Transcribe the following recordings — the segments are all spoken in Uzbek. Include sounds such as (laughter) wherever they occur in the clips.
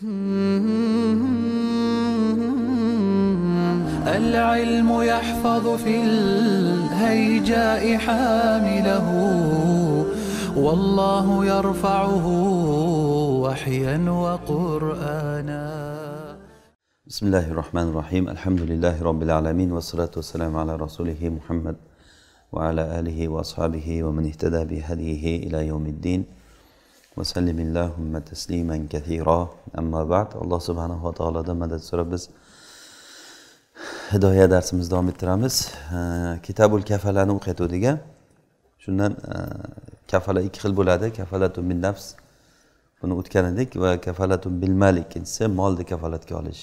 (laughs) العلم يحفظ في الهيجاء حامله والله يرفعه وحيا وقرآنا بسم الله الرحمن الرحيم الحمد لله رب العالمين والصلاة والسلام على رسوله محمد وعلى آله وأصحابه ومن اهتدى بهديه إلى يوم الدين وسلم اللهم تسليما كثيرا أما بعد الله سبحانه وتعالى مدد سربز hidoya darsimizni davom ettiramiz kitabul kafalani o'qiyotgandik shundan kafala ikki xil bo'ladi kafalatun bin nafs buni o'tgan edik va kafalatun bil mal ikkinchisi molni kafolatga olish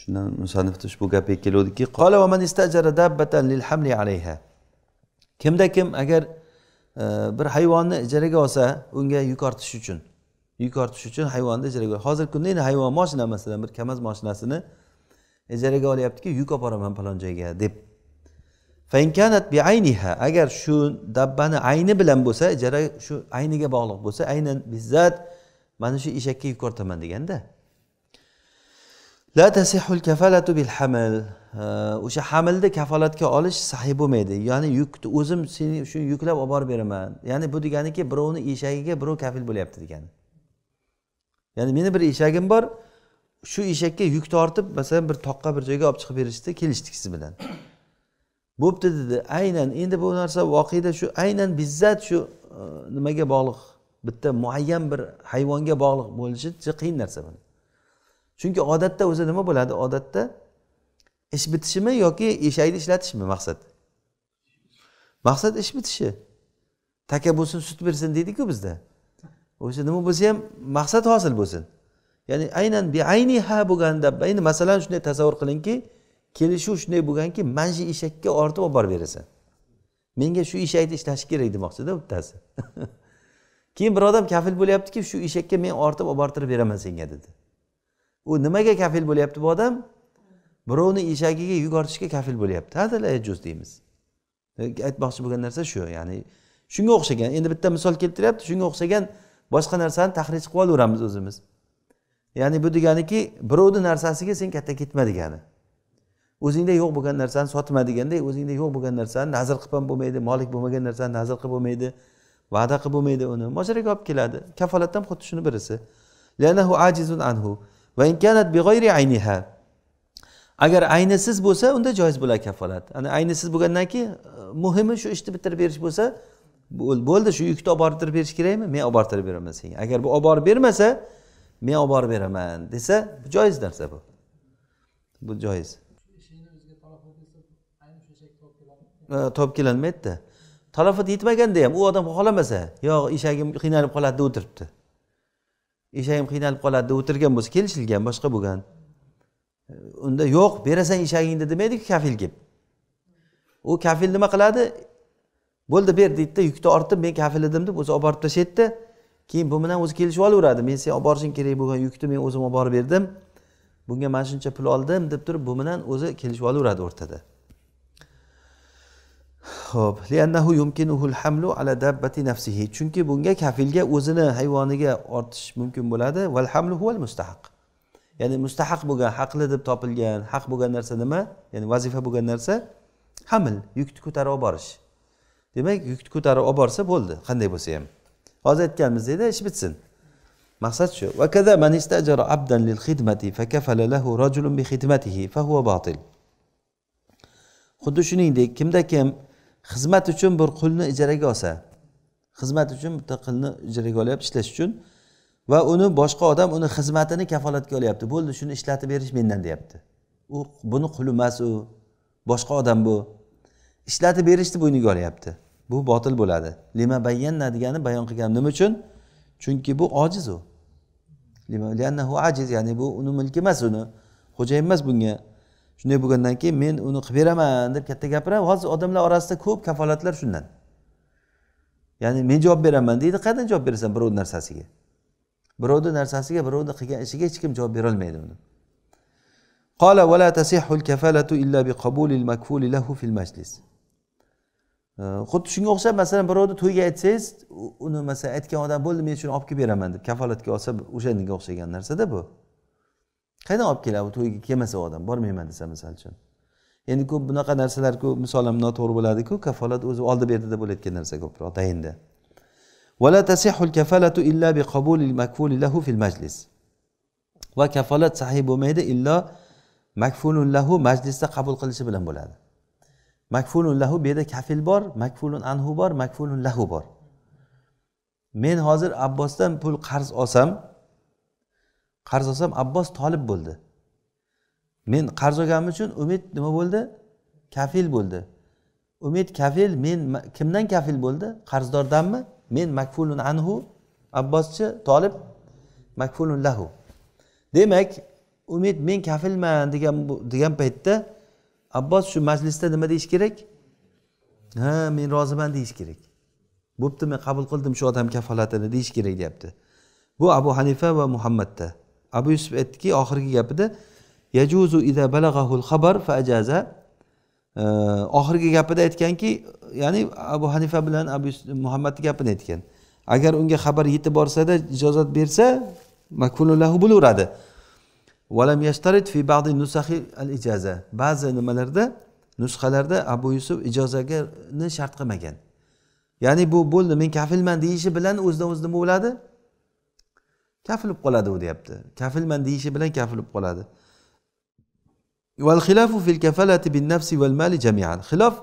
shundan musanifni ushbu gapga keluvdiki qola va man istajara dabbatan lil hamli alayha kimda kim agar bir hayvonni ijaraga olsa unga yuk ortish uchun yuk ortish uchun hayvonni ijaraga hozirgi kunda endi hayvon moshina masalan bir kamaz moshinasini ijaraga olyaptiki yuk olib boraman falon joyga deb agar shu dabbani ayni bilan bo'lsa ijara shu ayniga bog'liq bo'lsa aynan bizzat mana shu eshakka yuk ortaman deganda o'sha hamilni kafolatga olish sahih bo'lmaydi ya'ni yukni o'zim seni shu yuklab olib borib beraman ya'ni bu deganiki birovni eshagiga birov kafil bo'lyapti degani ya'ni meni bir eshagim bor shu eshakka yuk tortib masalan bir toqqa bir joyga olib chiqib berishdi kelishdik siz bilan bo'pti dedi aynan endi bu narsa voqeda shu aynan bizzat shu e, nimaga bog'liq bitta muayyan bir hayvonga bog'liq bo'lishi juda qiyin narsa bu chunki odatda o'zi nima bo'ladi odatda ish bitishimi yoki eshakni ishlatishmi maqsad maqsad ish bitishi taka bo'lsin sut bersin deydiku bizda o'sha nima bo'lsa ham maqsad hosil bo'lsin ya'ni aynan ha bo'lganda endi masalan shunday tasavvur qilingki kelishuv shunday bo'lganki mana shu eshakka ortib olib borib berasan menga shu eshakni ishlatish kerak demoqchida bittasi (laughs) keyin bir odam kafil bo'lyaptiki shu eshakka men ortib olib bortirib beraman senga dedi u nimaga kafil bo'lyapti bu odam birovni eshagiga yugortishga kafil bo'lyapti hadala deymiz e, aytmoqchi bo'lgan narsa shu ya'ni shunga o'xshagan endi bitta misol keltiryapti shunga o'xshagan boshqa narsani tahrij qilib olaveramiz o'zimiz ya'ni bu deganiki birovni narsasiga sen katta ketma degani o'zingda yo'q bo'lgan narsani sotma deganday o'zingda yo'q bo'lgan narsani nazr qilib ham bo'lmaydi molik bo'lmagan narsani nazr qilib bo'lmaydi va'da qilib bo'lmaydi uni mojaroga olib keladi kafolat ham xuddi shuni birisi agar aynisiz bo'lsa unda joiz bo'ladi kafolat ana aynisiz bo'lgandan keyin e, muhimi shu ishni bitirib berish bo'lsa bo'ldi shu yukni olib borib berish kerakmi men olib borib beraman senga agar bu olib borib bermasa men olib borib beraman desa bu joiz narsa bu bu joiz topib kelolmaydida talofat yetmaganda ham u odam xohlamasa yo'q eshagim qiynalib qoladi deb o'tiribdi eshagim qiynalib qoladi deb o'tirgan bo'lsa kelishilgan boshqa bo'lgan unda yo'q berasan eshagingni demaydiku kafil kelib u kafil nima qiladi bo'ldi ber deydida yukni ortib men kafil edim deb o'zi olib borib tashlaydida keyin bu bilan o'zi kelishib olaveradi men sen olib borishing kerak bo'lgan yukni men o'zim olib borib berdim bunga mana shuncha pul oldim deb turib bu bilan o'zi kelishib olaveradi o'rtada ho'p chunki bunga kafilga o'zini hayvoniga ortish mumkin bo'ladi val hamlu huval mustahaq ya'ni mustahaq bo'lgan haqli deb topilgan haq bo'lgan narsa nima ya'ni vazifa bo'lgan narsa hamil yukni ko'tarib olib borish demak yukni ko'tarib olib borsa bo'ldi qanday bo'lsa ham hozir aytganimizdekda ish bitsin maqsad shu abdan fakafala lahu rajulun bi xidmatihi xuddi shuningdek kimda kim xizmat uchun bir qulni ijaraga olsa xizmat uchun bitta qulni ijaraga olyapti ishlash uchun va uni boshqa odam uni xizmatini kafolatga olyapti bo'ldi shuni ishlatib berish mendan deyapti u buni quli emas u boshqa odam bu ishlatib berishni bo'yniga olyapti bu botil bo'ladi lima bayyanna degani bayon qilgan nima uchun chunki bu ojiz u ajiz ya'ni bu uni mulki emas uni xo'jayin emas bunga shunday bo'lgandan keyin men uni qilib beraman deb katta gapiradi hozir odamlar orasida ko'p kafolatlar shundan ya'ni men javob beraman deydi qayerdan javob berasan birovni narsasiga birovni narsasiga birovni qilgan ishiga hech kim javob berolmaydi uni قال ولا kafalatu illa bi بقبول makfuli lahu fil majlis xuddi shunga o'xshab masalan birovni to'yga aytsangiz uni masalan aytgan odam bo'ldi men shuni olib kelib beraman deb kafolatga olsa o'shanga o'xshagan narsada bu qayerdan olib keladi u to'yga kelmasa u odam bormayman desa misol uchun endi ko'p bunaqa narsalar ko'p misol ham noto'g'ri bo'ladiku kafolat o'zi oldi berdida bo'layotgan narsa ko'proq tayinda va kafolat sahiy bo'lmaydi illo makfulun lahu majlisda qabul qilishi bilan bo'ladi makfulun lahu bu yerda kafil bor makfulun anhu bor makfulun lahu bor men hozir abbosdan pul qarz olsam qarz olsam abbos tolib bo'ldi men qarz olganim uchun umid nima bo'ldi kafil bo'ldi umid kafil men kimdan kafil bo'ldi qarzdordanmi men makfulun anhu abboschi tolib makfulun lahu demak umid men kafilman degan degan paytda abbos shu majlisda nima deyish kerak ha men roziman deyish kerak bo'pti men qabul qildim shu odam kafolatini deyish kerak deyapti bu abu hanifa va muhammadda abu yusuf aytdiki oxirgi gapida yajuzu ida balag'ahul xabar fa ajaza oxirgi gapida aytganki ya'ni abu hanifa bilan abu muhammadni gapini aytgan agar unga xabar yetib borsada ijozat bersa makunulahu bo'laveradi valam fi ba'di al ijaza ba'zi nimalarda nusxalarda abu yusuf ijozagani shart qilmagan ya'ni bu bo'ldi men kafilman deyishi bilan o'zidan o'zi nima bo'ladi kafil bo'lib qoladi u deyapti kafilman deyishi bilan kafil bo'lib qoladi val xilafu fil kafalati bin nafsi val mali jamian xilof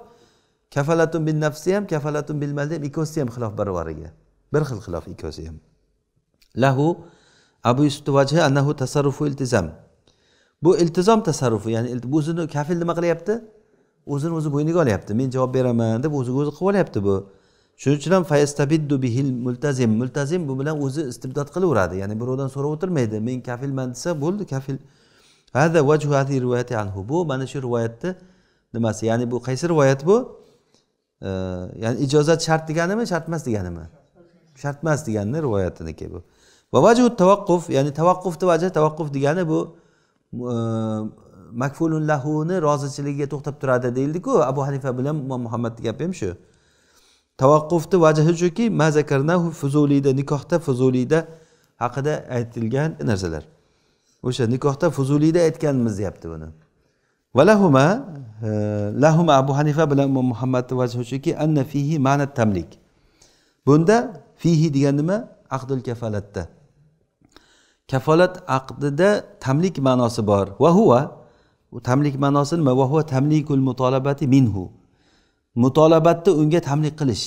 kafalatun bin nafsi ham kafalatun bil mali ham ikkovsi ham xilof barvariga bir xil xilof ikkovsi ham lahu abu yusufni vajhi annahu tasarrufu iltizam bu iltizom tasarrufi ya'ni o'zini kafil nima qilyapti o'zini o'zi bo'yniga olyapti men javob beraman deb o'ziga o'zi qilib olyapti bu shuning uchun ham fayastabiddu bihil multazim multazim bu bilan o'zi istibdod qilaveradi ya'ni birovdan so'rab o'tirmaydi men kafilman desa bo'ldi kafil hada bu mana shu rivoyatni nimasi ya'ni bu qaysi rivoyat bu ya'ni ijozat shart deganimi shart emas deganimi shart emas deganini rivoyatiniki bu va vajhu tavaqquf ya'ni tavaqqufni vajhi tavaqquf degani bu e, makfulun lahuni rozichiligiga to'xtab turadi deyildiku abu hanifa bilan imom muhammadni gapi ham shu tavaqqufni vajhi shuki mazakarnahu fuzuliyda nikohda fuzuliyda haqida aytilgan narsalar o'sha nikohda fuzuliyda aytganmiz deyapti buni valahuma lahuma e, abu hanifa bilan imom muhammadni vajhi shuki anna fihi ma'na tamlik bunda fihi degan nima aqdul kafolatda kafolat aqdida tamlik ma'nosi bor va huva u tamlik ma'nosi nima va huva tamlikul mutolabati minhu mutolabatni unga tamlik qilish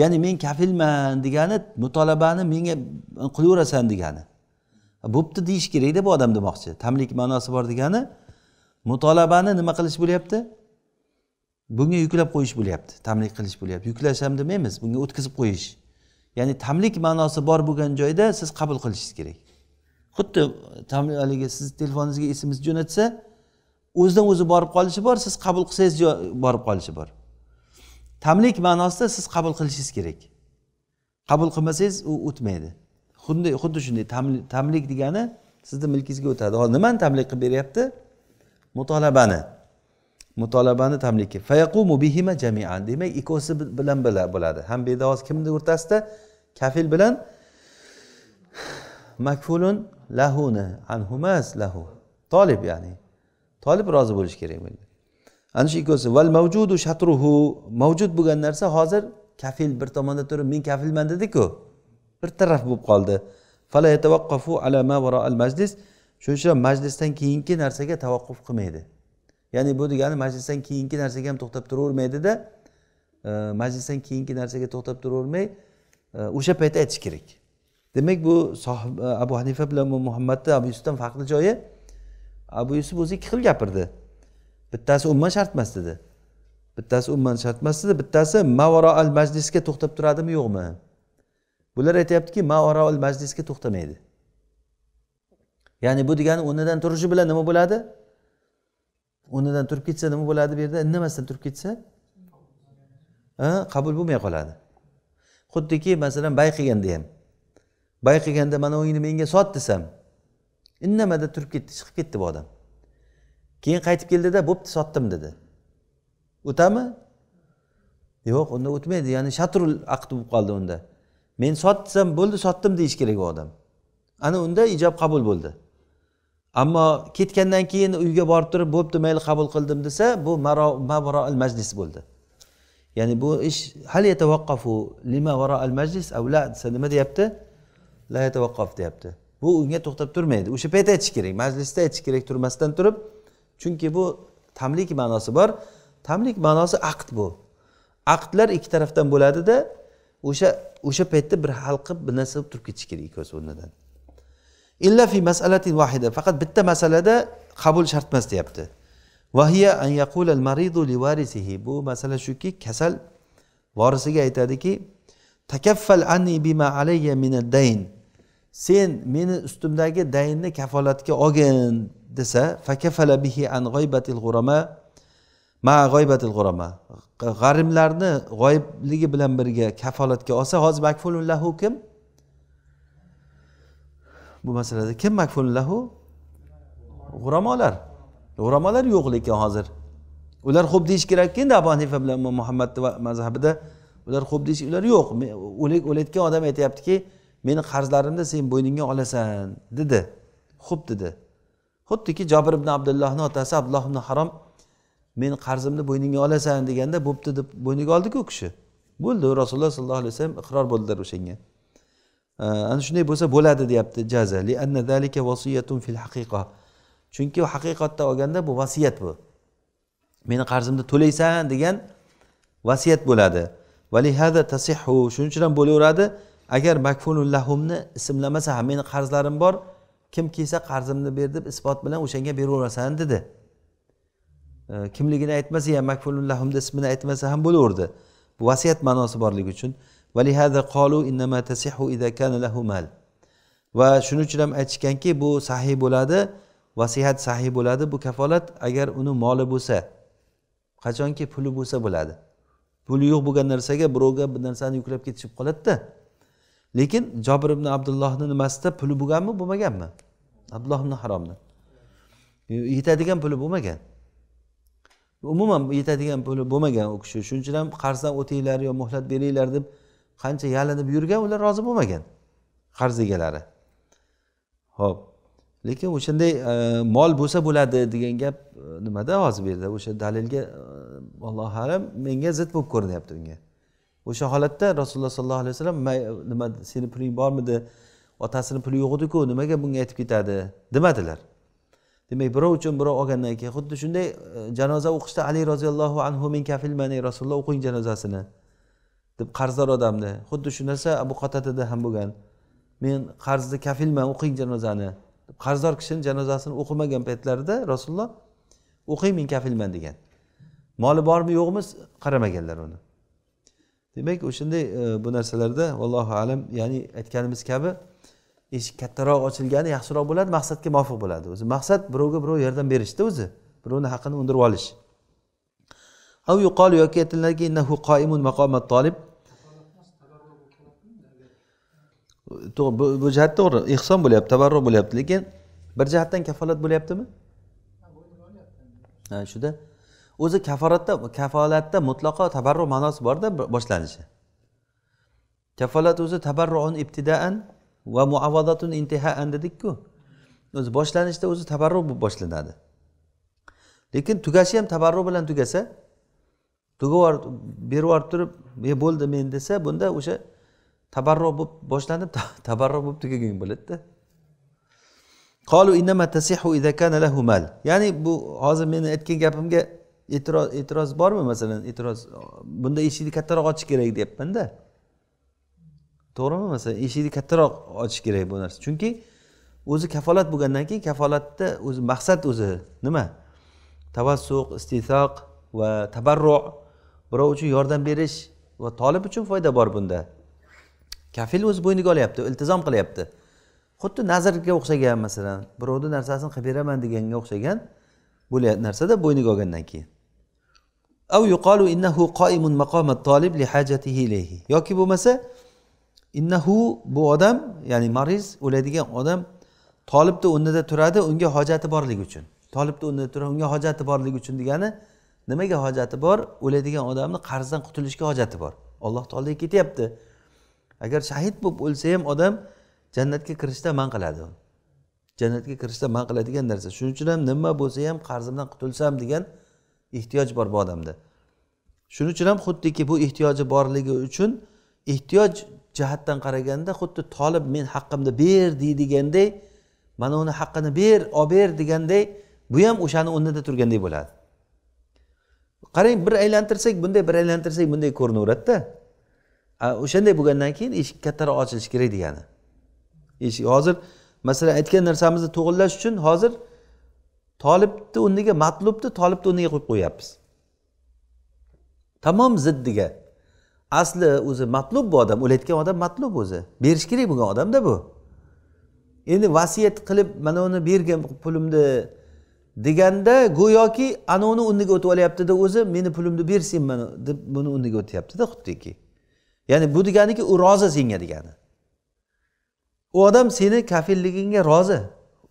ya'ni men kafilman degani mutolabani menga qilaverasan degani bo'pti deyish kerakda bu odam demoqchi tamlik ma'nosi bor degani mutolabani nima qilish bo'lyapti bunga yuklab qo'yish bo'lyapti tamlik qilish bo'lyapti yuklash ham demaymiz bunga o'tkazib qo'yish ya'ni tamlik ma'nosi bor bo'lgan joyda siz qabul qilishingiz kerak xuddi haligi sizni telefoningizga sms jo'natsa o'zidan o'zi borib qolishi bor siz qabul qilsangiz borib qolishi bor tamlik ma'nosida siz qabul qilishingiz kerak qabul qilmasangiz u o'tmaydi xuddi xuddi shunday tamlik degani sizni milkingizga o'tadi hozir nimani tamlik qilib beryapti mutolabani mutolabani tamliki fayaqumu bihima jamian demak ikkovsi bilan bo'ladi ham bu yerda hozir kimni o'rtasida kafil bilan makfulun lahuni anhumas lahu tolib ya'ni tolib rozi bo'lishi kerak bunga ana shu ikkovsi val mavjudu shatruhu mavjud bo'lgan narsa hozir kafil bir tomonda turib men kafilman dediku bir taraf bo'lib qoldi majlis shuning uchun majlisdan keyingi narsaga tavaqquf qilmaydi ya'ni bu degani majlisdan keyingi narsaga ham to'xtab turavermaydida e, majlisdan keyingi narsaga to'xtab turavermay e, o'sha paytda aytish kerak demak bu sohib e, abu hanifa bilan muhammadni abu yusufdan farqli joyi abu yusuf o'zi ikki xil gapirdi bittasi umuman shart emas dedi bittasi umuman shart emas dedi bittasi mavaro al majlisga to'xtab turadimi yo'qmi ular aytyaptiki maoravil majlisga to'xtamaydi ya'ni bu degani o'rnidan turishi bilan nima bo'ladi o'rnidan turib ketsa nima bo'ladi bu yerda indamasdan turib ketsa qabul bo'lmay qoladi xuddiki masalan bay qilganda ham bay qilganda mana uyni menga sot desam indamada turib ketdi chiqib ketdi bu odam keyin qaytib keldida bo'pti sotdim dedi o'tami yo'q unda o'tmaydi ya'ni shatrul aqd bo'lib qoldi unda men sotsam bo'ldi sotdim deyish kerak u odam ana unda ijob qabul bo'ldi ammo ketgandan keyin uyga borib turib bo'pti mayli qabul qildim desa bu al majlis bo'ldi ya'ni bu ish hal yatavaqqafu lima al majlis avla desa nima deyapti la yatavaqqaf deyapti bu unga to'xtab turmaydi o'sha payt aytish kerak majlisda aytish kerak turmasdan turib chunki bu tamlik ma'nosi bor tamlik ma'nosi aqd bu aqdlar ikki tarafdan bo'ladida o'sha o'sha paytda bir hal qilib bir narsa turib ketish kerak ikkovsi o'rnidan illa fi masalatin vahida faqat bitta masalada qabul shart emas deyapti an li bu masala shuki kasal vorisiga aytadiki takaffal anni bima alayya minad dayn sen meni ustimdagi daynni kafolatga olgin desa fakafala bihi an g'oybatil g'urama ma g'oybatil g'urama g'arimlarni g'oyibligi bilan birga kafolatga olsa hozir makfulun lahu kim bu masalada kim makfulun lahu g'uramolar g'uramolar yo'q lekin hozir ular xo'p deyish kerakki endi abu hanifa bilan muhammad mazhabida ular xo'p deyish ular yo'q o'layotgan odam aytyaptiki meni qarzlarimni sen bo'yningga olasan dedi xo'p dedi xuddiki jobir ibn abdullohni otasi abdulloh ibn harom men qarzimni bo'yningga olasan deganda bo'pti deb bo'yniga oldiku u kishi bo'ldi rasululloh sollallohu alayhi vasallam iqror bo'ldilar o'shanga ana shunday bo'lsa bo'ladi deyapti jaza anna zalika fil chunki haqiqatda olganda bu vasiyat bu meni qarzimni to'laysan degan vasiyat bo'ladi valihada tasihhu shuning uchun ham bo'laveradi agar makfunul lahumni ismlamasa ham meni qarzlarim bor kim kelsa qarzimni ber deb isbot bilan o'shanga beraverasan dedi kimligini aytmasa ham makfulullahumni ismini aytmasa ham bo'laverdi bu vasiyat ma'nosi borligi uchun va shuning uchun ham aytishganki bu sahiy bo'ladi vasiyat sahiy bo'ladi bu kafolat agar uni moli bo'lsa qachonki puli bo'lsa bo'ladi puli yo'q bo'lgan narsaga birovga bir narsani yuklab ketishib qoladida lekin jobir ibn abdullohni nimasida puli bo'lganmi bo'lmaganmi abdulloh ibn haromni yetadigan puli bo'lmagan umuman yetadigan puli bo'lmagan u kishi shuning uchun ham qarzdan o'tinglar yo muhlat beringlar deb qancha yalinib yurgan ular rozi bo'lmagan qarz egalari ho'p lekin o'shanday e, mol bo'lsa bo'ladi degan gap e, nimada hozir bu yerda o'sha dalilga e, allohu alam menga zid bo'lib ko'rinyapti unga o'sha holatda rasululloh sollallohu alayhi vasallam nima seni puling bormidi otasini puli yo'q ediku nimaga bunga aytib ketadi demadilar demak birov uchun birov olgandan keyin xuddi shunday e, janoza o'qishda ali roziyallohu anhu men kafilman ey rasululloh o'qing janozasini deb qarzdor odamni xuddi shu narsa abu qotatada ham bo'lgan men qarzni kafilman o'qing janozani deb qarzdor kishini janozasini o'qimagan paytlarida rasululloh o'qing men kafilman degan moli bormi yo'qmi qaramaganlar uni demak o'shanday e, bu narsalarda allohu alam ya'ni aytganimiz kabi eshik kattaroq ochilgani yaxshiroq bo'ladi maqsadga muvofiq bo'ladi o'zi maqsad birovga birov yordam berishda o'zi birovni haqqini undirib olish av yuqol yoki aytiladiki innahu qoimun maqomat tolib to'g'ri bu, jihat to'g'ri ehson bo'lyapti tabarruh bo'lyapti lekin bir jihatdan kafolat bo'lyaptimi ha shuda o'zi kaforatda kafolatda mutlaqo tabarruh ma'nosi borda boshlanishi kafolat o'zi tabarruun ibtidaan va muavadatun intihaan dedikku o'zi boshlanishda o'zi tabarruh bo'lib boshlanadi lekin tugashi ham tabarruh bilan tugasa tugavor berib turib e bo'ldi men desa bunda o'sha tabarruh bo'lib boshlanib (laughs) tabarruh bo'lib tugagan bo'ladida idza kana lahu mal ya'ni bu hozir meni aytgan gapimga e'tiroz e'tiroz bormi masalan e'tiroz bunda eshikni kattaroq ochish kerak deyapmanda de. to'g'rimi masalan eshikni kattaroq ochish kerak bu narsa chunki o'zi kafolat bo'lgandan keyin kafolatda o'zi maqsad o'zi nima tavassuq istitoq va tabarru birov uchun yordam berish va tolib uchun foyda bor bunda kafil o'zi bo'yniga olyapti iltizom qilyapti xuddi nazrga o'xshagan masalan birovni narsasini qilib beraman deganga o'xshagan bo'lyapti narsada bo'yniga olgandan keyin yoki bo'lmasa innahu bu odam ya'ni mariz o'ladigan odam tolibni o'rnida turadi unga hojati borligi uchun tolibni o'rnida turadi unga hojati borligi uchun degani nimaga hojati bor o'ladigan odamni qarzdan qutulishga hojati bor alloh taologa ketyapti agar shahid bo'lib o'lsa ham odam jannatga kirishda man qiladi jannatga kirishda man qiladigan narsa shuning uchun ham nima bo'lsa ham qarzimdan qutulsam degan ehtiyoj bor bu odamda shuning uchun ham xuddiki bu ehtiyoji borligi uchun ehtiyoj jihatdan qaraganda xuddi tolib men haqqimni ber deydiganday mana uni haqqini ber olib ber deganday bu ham o'shani o'rnida turgandek bo'ladi qarang bir aylantirsak bunday bir aylantirsak bunday ko'rinaveradida o'shanday bo'lgandan keyin eshik kattaroq ochilishi kerak degani eshik hozir masalan aytgan narsamizni to'g'irlash uchun hozir tolibni o'rniga matlubni tolibni o'rniga qo'yib qo'yyapmiz tamom ziddiga asli o'zi matlub bu odam o'layotgan odam matlub o'zi berish kerak bo'lgan odamda bu endi vasiyat qilib mana uni bergin pulimni deganda go'yoki anavini o'rniga o'tib olyaptida o'zi meni pulimni bersin mana deb buni o'rniga o'tyaptida xuddiki ya'ni bu deganiki u rozi senga degani u odam seni kafilligingga rozi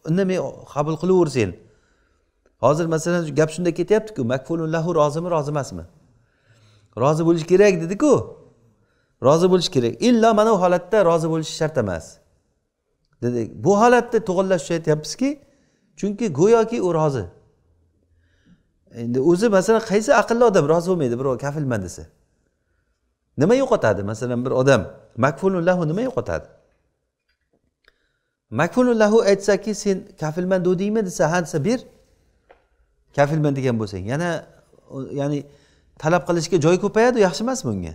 indamay qabul qilaver sen hozir masalan gap shunda ketyaptiku makfulun lahu rozimi rozi emasmi rozi bo'lish kerak dediku rozi bo'lish kerak illo mana bu holatda rozi bo'lish shart emas dedik bu holatda aytyapmizki chunki go'yoki u rozi endi o'zi masalan qaysi aqlli odam rozi bo'lmaydi birov kafilman desa nima yo'qotadi masalan bir odam makfulullahu nima yo'qotadi makfulullahu aytsaki sen kafilman degdingmi desa ha desa ber kafilman degan bo'lsang yana ya'ni talab qilishga joy ko'payadi yaxshi emas bunga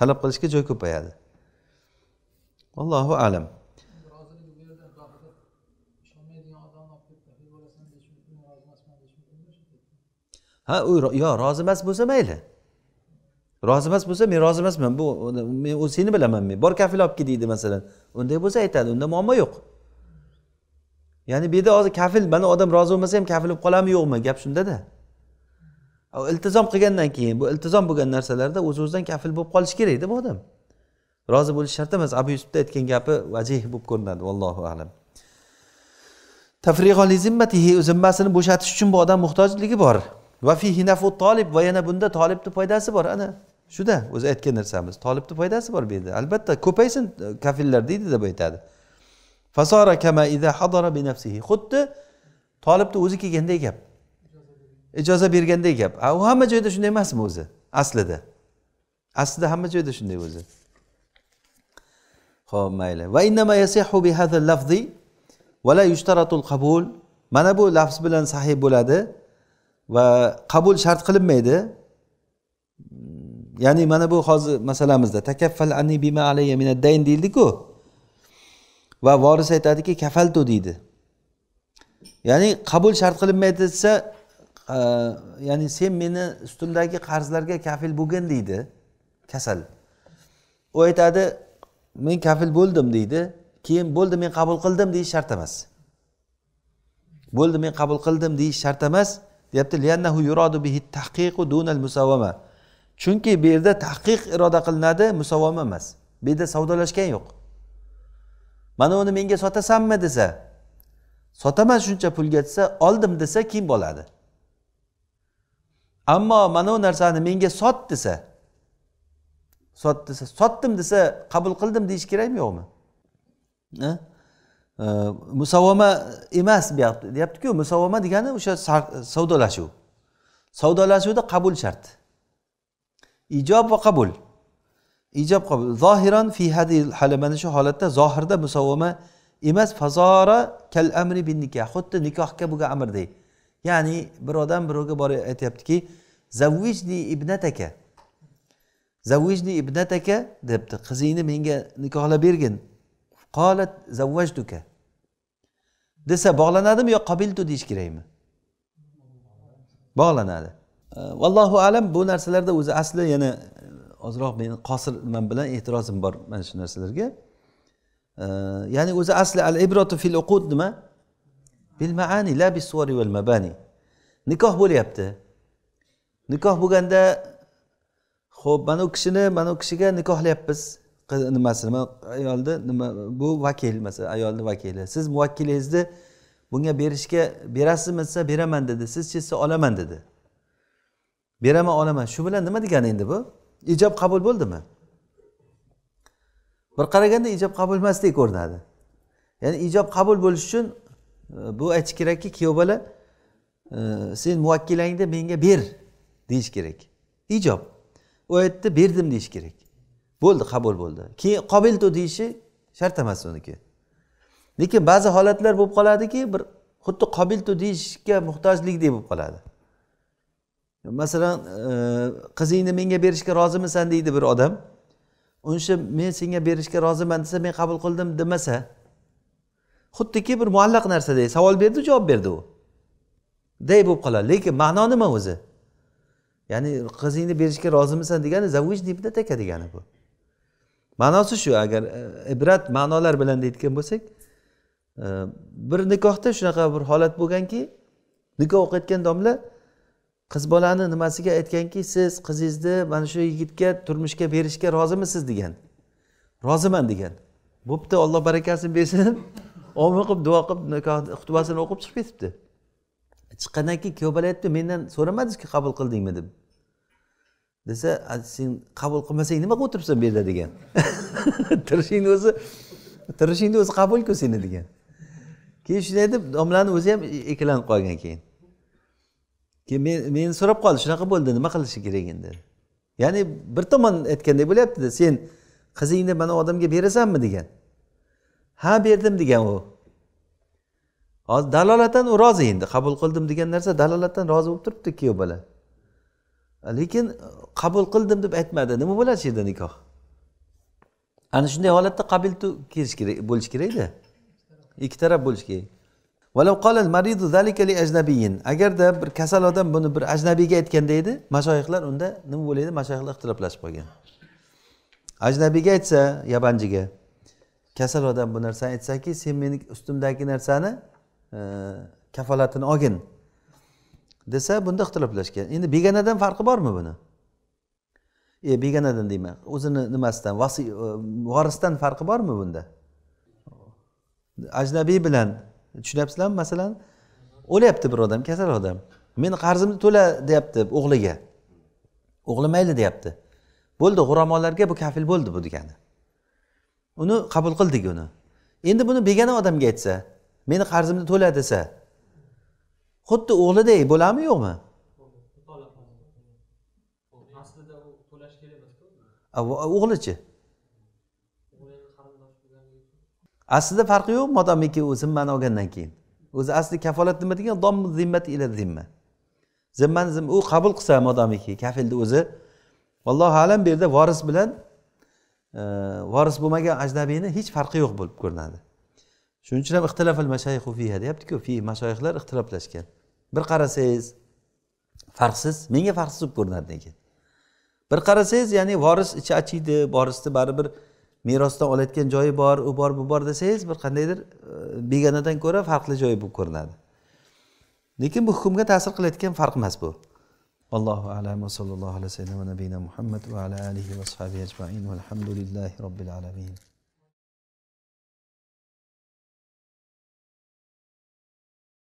talab qilishga joy ko'payadi allohu alam ha u yo rozi emas bo'lsa mayli rozi emas bo'lsa men rozi emasman bu men seni bilaman men bor kafil olib kel deydi masalan unday bo'lsa aytadi unda muammo yo'q ya'ni bu yerda hozir kafil mana odam rozi bo'lmasa ham kafil bo'lib qoladimi yo'qmi gap shundada iltizom qilgandan keyin bu iltizom bo'lgan narsalarda o'z o'zidan kafil bo'lib qolishi kerakda bu odam rozi bo'lish shart emas abu yusufda aytgan gapi vajih bo'lib ko'rinadi vallohu alam tafriqoli zimmatihi zimmasini bo'shatish uchun bu odam muhtojligi bor va fihi nafu tolib va yana bunda tolibni foydasi bor ana shuda o'zi aytgan narsamiz tolibni foydasi bor bu yerda albatta ko'paysin e, kafillar deydi deb aytadi fasora kama ida hadara bi nafsihi xuddi tolibni o'zi kelganday gap ijoza bergandek gap u hamma joyda shunday emasmi o'zi aslida aslida hamma joyda shunday o'zi ho'p mayli innama bi hadha lafzi la qabul mana bu lafz bilan sahih bo'ladi va qabul shart qilinmaydi ya'ni mana bu hozir masalamizda takaffal anni bima alayya min dayn deyildiku va voris aytadiki kafaltu deydi ya'ni qabul shart qilinmaydi desa ya'ni sen meni ustimdagi qarzlarga kafil bo'lgin deydi kasal u aytadi men kafil bo'ldim deydi keyin bo'ldi men qabul qildim deyish shart emas bo'ldi men qabul qildim deyish shart emas deyapti chunki bu yerda tahqiq iroda qilinadi musavvoma emas bu yerda savdolashgan yo'q mana uni menga sotasanmi desa sotaman shuncha pulga desa oldim desa keyin bo'ladi ammo mana bu narsani menga sot desa sot desa sotdim desa qabul qildim deyish kerakmi yo'qmi musavvama emas deyapti deyaptiku musavvama degani o'sha savdolashuv savdolashuvda qabul shart ijob va qabul ijob qabul zohiran fi hadil hali mana shu holatda zohirda musavvama emas fazora kal amri bin nikoh xuddi nikohga bo'lgan amrdek ya'ni bir odam birovga borib aytyaptiki zavvijni ibnataka zavvijni ibnataka debdi qizingni menga nikohlab bergin qolat zavvajduka desa bog'lanadimi yo qobiltu deyish kerakmi bog'lanadi vallohu alam bu narsalarda o'zi asli yana e, ozroq meni qosir man bilan e'tirozim bor mana shu narsalarga ya'ni o'zi asli al ibrotu fil uqud nima bil maani la bis suvari mabani nikoh bo'lyapti nikoh bo'lganda ho'p mana u kishini mana u kishiga nikohlayapmiz nimasini ayolni nima bu vakil masalan ayolni vakili siz muvakkilingizni bunga berishga berasizmi desa beraman dedi sizchi desa olaman dedi beraman olaman shu bilan nima degani endi bu ijob qabul bo'ldimi bir qaraganda ijob qabul emasdek ko'rinadi ya'ni ijob qabul bo'lishi uchun bu aytish kerakki kuyov bola e, sen muvakkilangni menga ber deyish kerak ijob u aytdi berdim deyish kerak bo'ldi qabul bo'ldi keyin qobiltu deyishi shart emas uniki lekin ba'zi holatlar bo'lib qoladiki bir xuddi qobiltu deyishga muhtojlikdek bo'lib qoladi masalan e, qizingni menga berishga rozimisan deydi bir odam o'sha men senga berishga roziman desa men qabul qildim demasa xuddiki bir muallaq narsaday savol berdi javob berdi u day bo'lib qoladi lekin ma'no nima o'zi ya'ni qizingni berishga rozimisan degani zavij degani bu ma'nosi shu agar e, ibrat ma'nolar bilan deydigan bo'lsak e, bir nikohda shunaqa bir holat bo'lganki nikoh o'qiyotgan domla qiz bolani nimasiga aytganki siz qizingizni mana shu yigitga turmushga berishga rozimisiz degan roziman degan bo'pti olloh barakasini bersin omi qilib duo qilib nikoh xutbasini o'qib chiqib ketibdi chiqqandan keyin kuyov bola aytdi mendan so'ramadingizki qabul qildingmi deb desa sen qabul qilmasang qilib o'tiribsan bu yerda degan (laughs) tirishingni o'zi tirishingni o'zi qabulku seni degan keyin shunday deb domlani o'zi ham ikkilanib qolgan keyin keyin men meni so'rab qoldi shunaqa bo'ldi nima qilishi kerak endi ya'ni bir tomon aytganday bo'lyaptida sen qizingni mana odamga berasanmi degan ha berdim degan u hozir dalolatdan u rozi endi qabul qildim degan narsa dalolatdan rozi bo'lib turibdi kuyov bola lekin qabul qildim deb aytmadi nima bo'ladi shu yerda nikoh ana shunday holatda qabil kelish kerak bo'lishi kerakda ikki taraf bo'lishi kerak agarda bir kasal odam buni bir ajnabiyga aytganda edi mashoyihlar unda nima bo'laydi mashoyihlar ixtiloflashib qolgan ajnabiyga aytsa yabanjiga kasal odam bu narsani aytsaki sen meni ustimdagi narsani e, kafolatini olgin desa bunda ixtiloflashgan endi begonadan farqi bormi buni e begonadan deyman o'zini nimasidan vasi e, vorisdan farqi bormi bunda ajnabiy bilan tushunyapsizlarmi masalan o'lyapti bir odam kasal odam meni qarzimni to'la deyapti o'g'liga o'g'li mayli deyapti bo'ldi g'uromonlarga bu kafil bo'ldi bu degani uni qabul qildik uni endi buni begona odamga aytsa meni qarzimni to'la desa xuddi o'g'lidek bo'ladimi yo'qmi o'g'lichi aslida farqi yo'q modomiki u zimmani olgandan keyin o'zi asli kafolat nima degan dom zimmat ila zimma zimmani u qabul qilsa modomiki kafilni o'zi vallohu alam bu yerda voris bilan voris bo'lmagan ajnabiyni hech farqi yo'q bo'lib ko'rinadi shuning uchun ham ixtilofil mashayihu fiha deyaptiku fi mashoyihlar ixtiloflashgan bir qarasangiz farqsiz menga farqsiz bo'lib ko'rinadi lekin bir qarasangiz ya'ni voris ichi achiydi vorisni baribir merosdan olayotgan joyi bor u bor bu bor desangiz bir qandaydir e, begonadan ko'ra farqli joyi bo'lib ko'rinadi lekin bu hukmga ta'sir qilayotgan farq emas bu والله أعلم وصلى الله على سيدنا ونبينا محمد وعلى آله وأصحابه أجمعين والحمد لله رب العالمين